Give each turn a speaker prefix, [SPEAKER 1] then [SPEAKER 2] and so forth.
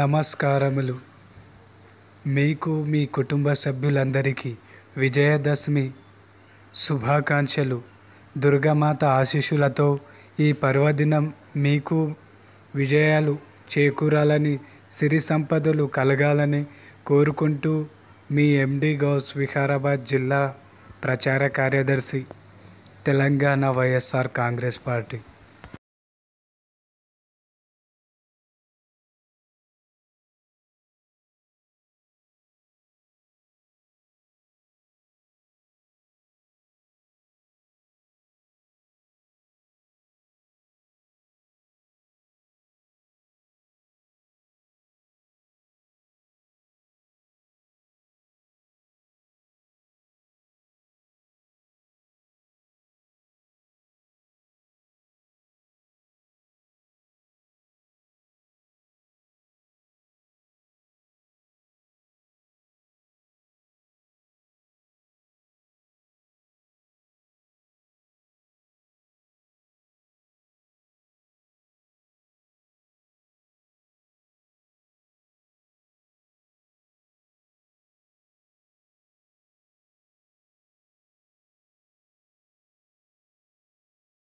[SPEAKER 1] నమస్కారములు మీకు మీ కుటుంబ సభ్యులందరికీ విజయదశమి శుభాకాంక్షలు దుర్గామాత ఆశీస్సులతో ఈ పర్వదినం మీకు విజయాలు చేకూరాలని సిరి సంపదలు కలగాలని కోరుకుంటూ మీ ఎండి గౌస్ వికారాబాద్ జిల్లా ప్రచార కార్యదర్శి తెలంగాణ వైఎస్ఆర్ కాంగ్రెస్ పార్టీ